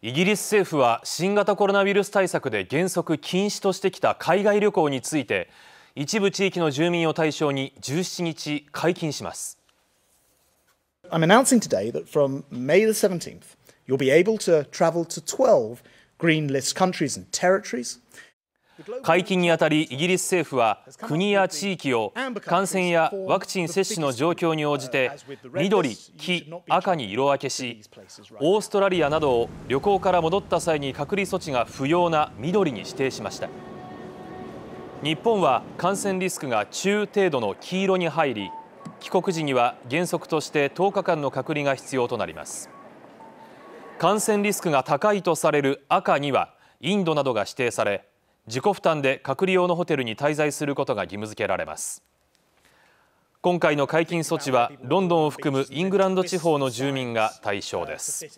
イギリス政府は新型コロナウイルス対策で原則禁止としてきた海外旅行について一部地域の住民を対象に17日解禁します I'm announcing today that from May the 17th you'll be able to travel to 12 green list countries and territories 解禁にあたりイギリス政府は国や地域を感染やワクチン接種の状況に応じて緑黄赤に色分けしオーストラリアなどを旅行から戻った際に隔離措置が不要な緑に指定しました日本は感染リスクが中程度の黄色に入り帰国時には原則として10日間の隔離が必要となります感染リスクが高いとされる赤にはインドなどが指定され自己負担で隔離用のホテルに滞在することが義務付けられます今回の解禁措置はロンドンを含むイングランド地方の住民が対象です